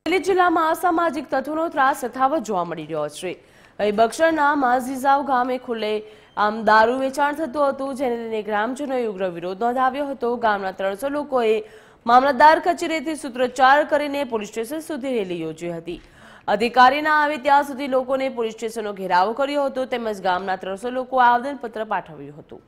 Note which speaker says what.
Speaker 1: અમરેલી જિલ્લામાં અસામાજિક તત્વોનો ત્રાસ યથાવત જોવા મળી રહ્યો છે બક્ષરના માઝીઝાવ ગામે ખુલ્લે આમ દારૂ વેચાણ થતું હતું જેને લઈને ગ્રામજનોએ ઉગ્ર વિરોધ નોંધાવ્યો હતો ગામના ત્રણસો લોકોએ મામલતદાર કચેરીથી સૂત્રોચ્ચાર કરીને પોલીસ સ્ટેશન સુધી રેલી યોજી હતી અધિકારીના આવે ત્યાં સુધી લોકોને પોલીસ સ્ટેશનનો ઘેરાવો કર્યો હતો તેમજ ગામના ત્રણસો લોકો આવેદનપત્ર પાઠવ્યું હતું